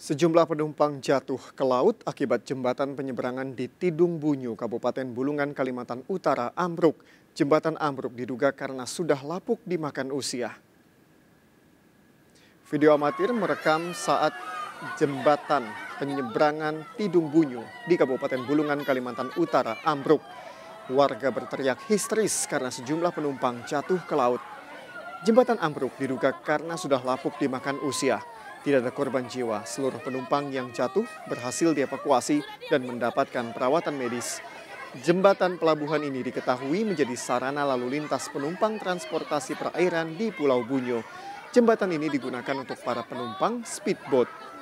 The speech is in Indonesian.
Sejumlah penumpang jatuh ke laut akibat jembatan penyeberangan di Tidung Bunyu, Kabupaten Bulungan, Kalimantan Utara, ambruk. Jembatan ambruk diduga karena sudah lapuk dimakan usia. Video amatir merekam saat jembatan penyeberangan Tidung Bunyu di Kabupaten Bulungan, Kalimantan Utara, ambruk. Warga berteriak histeris karena sejumlah penumpang jatuh ke laut. Jembatan ambruk diduga karena sudah lapuk dimakan usia. Tidak ada korban jiwa, seluruh penumpang yang jatuh berhasil dievakuasi dan mendapatkan perawatan medis. Jembatan pelabuhan ini diketahui menjadi sarana lalu lintas penumpang transportasi perairan di Pulau Bunyo. Jembatan ini digunakan untuk para penumpang speedboat